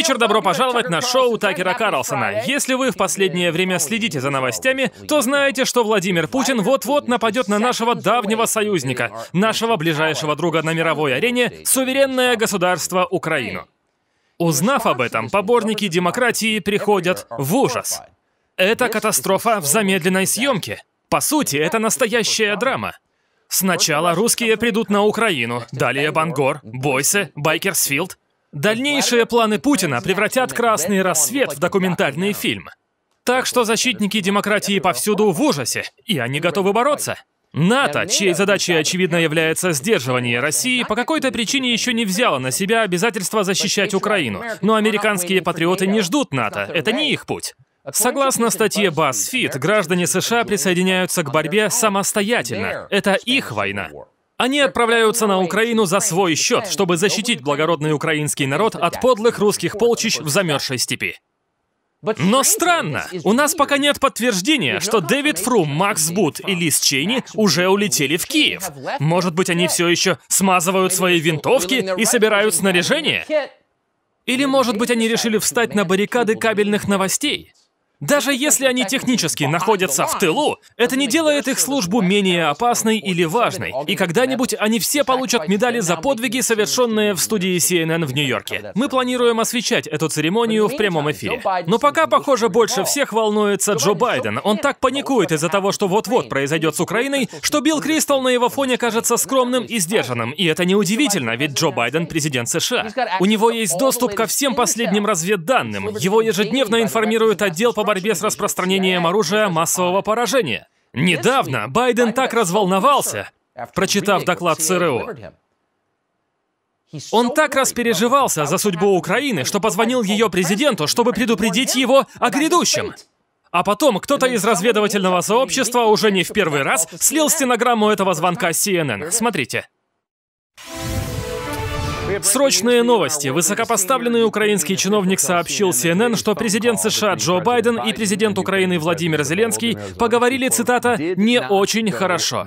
вечер, добро пожаловать на шоу Такера Карлсона. Если вы в последнее время следите за новостями, то знаете, что Владимир Путин вот-вот нападет на нашего давнего союзника, нашего ближайшего друга на мировой арене, суверенное государство Украину. Узнав об этом, поборники демократии приходят в ужас. Это катастрофа в замедленной съемке. По сути, это настоящая драма. Сначала русские придут на Украину, далее Бангор, Бойсе, Байкерсфилд, Дальнейшие планы Путина превратят «Красный рассвет» в документальный фильм. Так что защитники демократии повсюду в ужасе, и они готовы бороться. НАТО, чьей задачей, очевидно, является сдерживание России, по какой-то причине еще не взяло на себя обязательство защищать Украину. Но американские патриоты не ждут НАТО, это не их путь. Согласно статье BuzzFeed, граждане США присоединяются к борьбе самостоятельно. Это их война. Они отправляются на Украину за свой счет, чтобы защитить благородный украинский народ от подлых русских полчищ в замерзшей степи. Но странно, у нас пока нет подтверждения, что Дэвид Фрум, Макс Бут и Лиз Чейни уже улетели в Киев. Может быть, они все еще смазывают свои винтовки и собирают снаряжение? Или, может быть, они решили встать на баррикады кабельных новостей? Даже если они технически находятся в тылу, это не делает их службу менее опасной или важной, и когда-нибудь они все получат медали за подвиги, совершенные в студии CNN в Нью-Йорке. Мы планируем освещать эту церемонию в прямом эфире. Но пока, похоже, больше всех волнуется Джо Байден. Он так паникует из-за того, что вот-вот произойдет с Украиной, что Билл Кристал на его фоне кажется скромным и сдержанным. И это неудивительно, ведь Джо Байден президент США. У него есть доступ ко всем последним разведданным. Его ежедневно информирует отдел по борьбе с распространением оружия массового поражения. Недавно Байден так разволновался, прочитав доклад ЦРУ. Он так распереживался за судьбу Украины, что позвонил ее президенту, чтобы предупредить его о грядущем. А потом кто-то из разведывательного сообщества уже не в первый раз слил стенограмму этого звонка CNN. Смотрите. Срочные новости. Высокопоставленный украинский чиновник сообщил CNN, что президент США Джо Байден и президент Украины Владимир Зеленский поговорили, цитата, «не очень хорошо».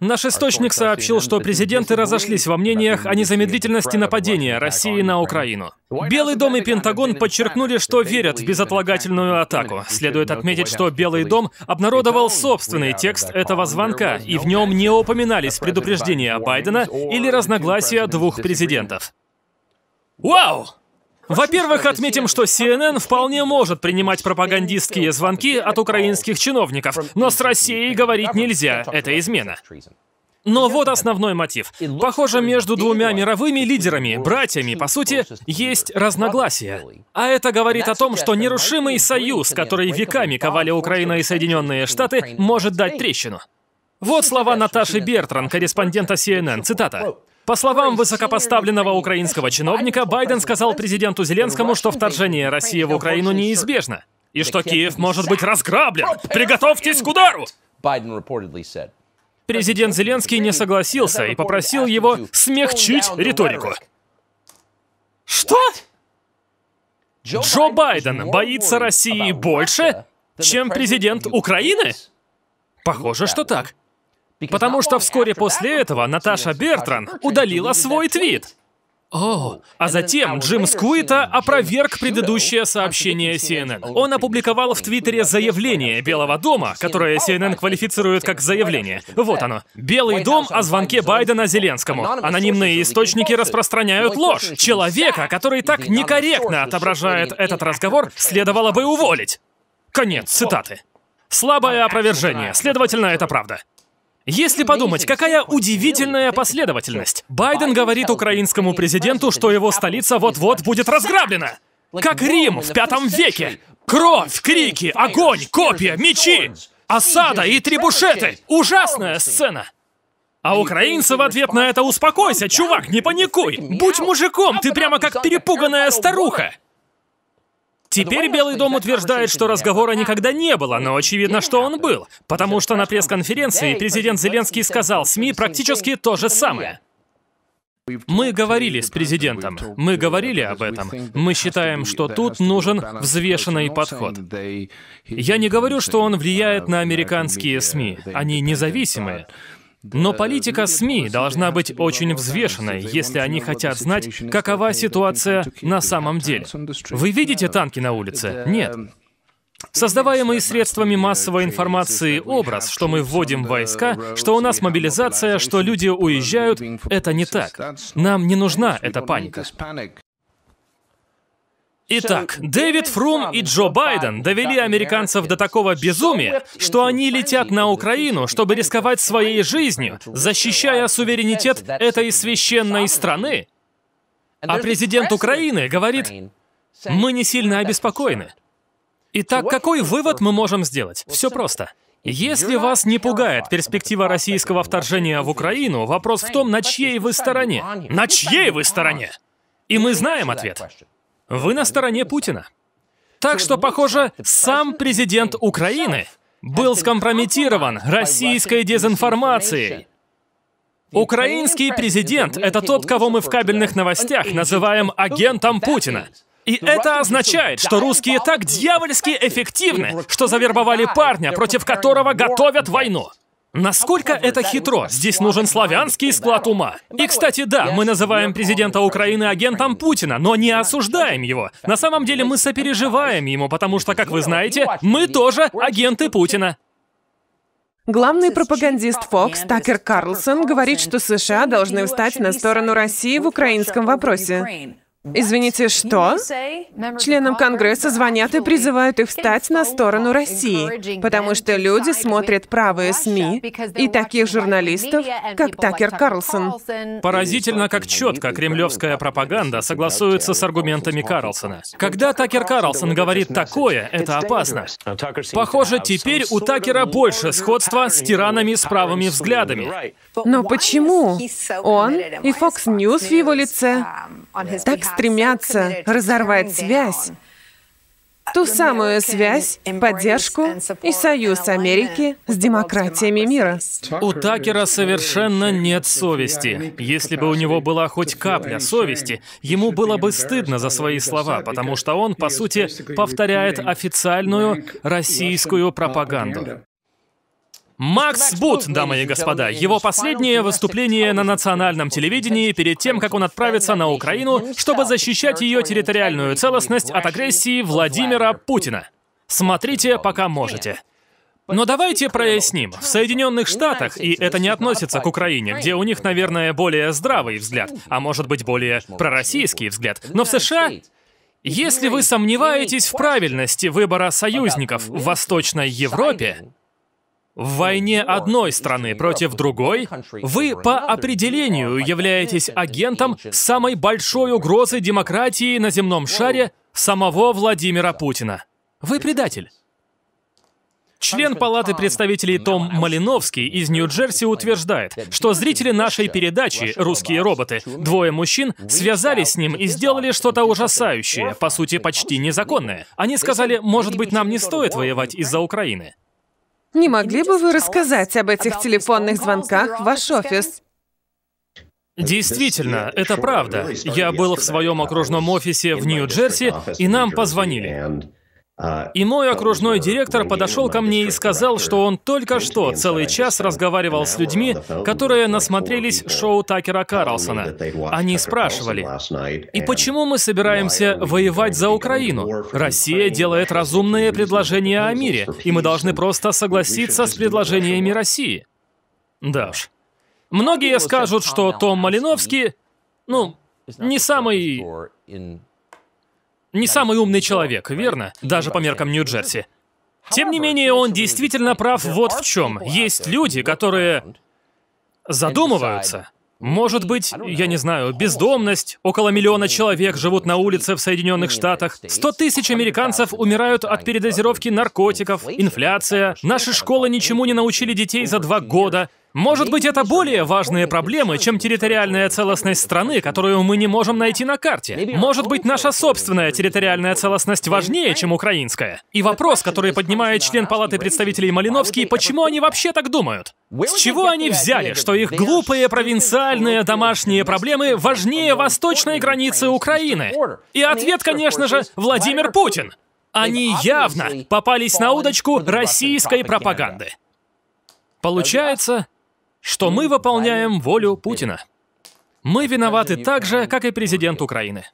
Наш источник сообщил, что президенты разошлись во мнениях о незамедлительности нападения России на Украину. Белый дом и Пентагон подчеркнули, что верят в безотлагательную атаку. Следует отметить, что Белый дом обнародовал собственный текст этого звонка, и в нем не упоминались предупреждения Байдена или разногласия двух президентов. Вау! Во-первых, отметим, что CNN вполне может принимать пропагандистские звонки от украинских чиновников, но с Россией говорить нельзя, это измена. Но вот основной мотив. Похоже, между двумя мировыми лидерами, братьями, по сути, есть разногласия. А это говорит о том, что нерушимый союз, который веками ковали Украина и Соединенные Штаты, может дать трещину. Вот слова Наташи Бертран, корреспондента CNN, цитата. По словам высокопоставленного украинского чиновника, Байден сказал президенту Зеленскому, что вторжение России в Украину неизбежно и что Киев может быть разграблен. Приготовьтесь к удару! Президент Зеленский не согласился и попросил его смягчить риторику. Что? Джо Байден боится России больше, чем президент Украины? Похоже, что так. Потому что вскоре после этого Наташа Бертран удалила свой твит. О, а затем Джим Скуита опроверг предыдущее сообщение CNN. Он опубликовал в Твиттере заявление Белого дома, которое CNN квалифицирует как заявление. Вот оно. Белый дом о звонке Байдена Зеленскому. Анонимные источники распространяют ложь. Человека, который так некорректно отображает этот разговор, следовало бы уволить. Конец цитаты. Слабое опровержение, следовательно, это правда. Если подумать, какая удивительная последовательность. Байден говорит украинскому президенту, что его столица вот-вот будет разграблена. Как Рим в пятом веке. Кровь, крики, огонь, копья, мечи, осада и трибушеты. Ужасная сцена. А украинцы в ответ на это «Успокойся, чувак, не паникуй! Будь мужиком, ты прямо как перепуганная старуха!» Теперь Белый дом утверждает, что разговора никогда не было, но очевидно, что он был. Потому что на пресс-конференции президент Зеленский сказал СМИ практически то же самое. Мы говорили с президентом, мы говорили об этом. Мы считаем, что тут нужен взвешенный подход. Я не говорю, что он влияет на uh, американские СМИ, они независимые. Но политика СМИ должна быть очень взвешенной, если они хотят знать, какова ситуация на самом деле. Вы видите танки на улице? Нет. Создаваемый средствами массовой информации образ, что мы вводим войска, что у нас мобилизация, что люди уезжают, это не так. Нам не нужна эта паника. Итак, Дэвид Фрум и Джо Байден довели американцев до такого безумия, что они летят на Украину, чтобы рисковать своей жизнью, защищая суверенитет этой священной страны. А президент Украины говорит, мы не сильно обеспокоены. Итак, какой вывод мы можем сделать? Все просто. Если вас не пугает перспектива российского вторжения в Украину, вопрос в том, на чьей вы стороне. На чьей вы стороне? И мы знаем ответ. Вы на стороне Путина. Так что, похоже, сам президент Украины был скомпрометирован российской дезинформацией. Украинский президент — это тот, кого мы в кабельных новостях называем агентом Путина. И это означает, что русские так дьявольски эффективны, что завербовали парня, против которого готовят войну. Насколько это хитро? Здесь нужен славянский склад ума. И, кстати, да, мы называем президента Украины агентом Путина, но не осуждаем его. На самом деле мы сопереживаем ему, потому что, как вы знаете, мы тоже агенты Путина. Главный пропагандист Fox Такер Карлсон говорит, что США должны встать на сторону России в украинском вопросе. Извините, что? Членам Конгресса звонят и призывают их встать на сторону России, потому что люди смотрят правые СМИ и таких журналистов, как Такер Карлсон. Поразительно, как четко кремлевская пропаганда согласуется с аргументами Карлсона. Когда Такер Карлсон говорит такое, это опасно. Похоже, теперь у Такера больше сходства с тиранами с правыми взглядами. Но почему он и Fox News в его лице так стремятся разорвать связь, ту самую связь, поддержку и союз Америки с демократиями мира. У Такера совершенно нет совести. Если бы у него была хоть капля совести, ему было бы стыдно за свои слова, потому что он, по сути, повторяет официальную российскую пропаганду. Макс Бут, дамы и господа, его последнее выступление на национальном телевидении перед тем, как он отправится на Украину, чтобы защищать ее территориальную целостность от агрессии Владимира Путина. Смотрите, пока можете. Но давайте проясним. В Соединенных Штатах, и это не относится к Украине, где у них, наверное, более здравый взгляд, а может быть более пророссийский взгляд, но в США если вы сомневаетесь в правильности выбора союзников в Восточной Европе, в войне одной страны против другой, вы по определению являетесь агентом самой большой угрозы демократии на земном шаре самого Владимира Путина. Вы предатель. Член Палаты представителей Том Малиновский из Нью-Джерси утверждает, что зрители нашей передачи «Русские роботы» двое мужчин связались с ним и сделали что-то ужасающее, по сути, почти незаконное. Они сказали, может быть, нам не стоит воевать из-за Украины. Не могли бы вы рассказать об этих телефонных звонках в ваш офис? Действительно, это правда. Я был в своем окружном офисе в Нью-Джерси, и нам позвонили. А, Иной окружной директор подошел ко мне и сказал, что он только что целый час разговаривал с людьми, которые насмотрелись шоу Такера Карлсона. Они спрашивали, «И почему мы собираемся воевать за Украину? Россия делает разумные предложения о мире, и мы должны просто согласиться с предложениями России». Да уж. Многие скажут, что Том Малиновский, ну, не самый не самый умный человек, верно? Даже по меркам Нью-Джерси. Тем не менее, он действительно прав вот в чем. Есть люди, которые задумываются. Может быть, я не знаю, бездомность, около миллиона человек живут на улице в Соединенных Штатах, Сто тысяч американцев умирают от передозировки наркотиков, инфляция, наши школы ничему не научили детей за два года, может быть, это более важные проблемы, чем территориальная целостность страны, которую мы не можем найти на карте. Может быть, наша собственная территориальная целостность важнее, чем украинская. И вопрос, который поднимает член Палаты представителей Малиновский, почему они вообще так думают? С чего они взяли, что их глупые провинциальные домашние проблемы важнее восточной границы Украины? И ответ, конечно же, Владимир Путин. Они явно попались на удочку российской пропаганды. Получается, что мы выполняем волю Путина. Мы виноваты так же, как и президент Украины.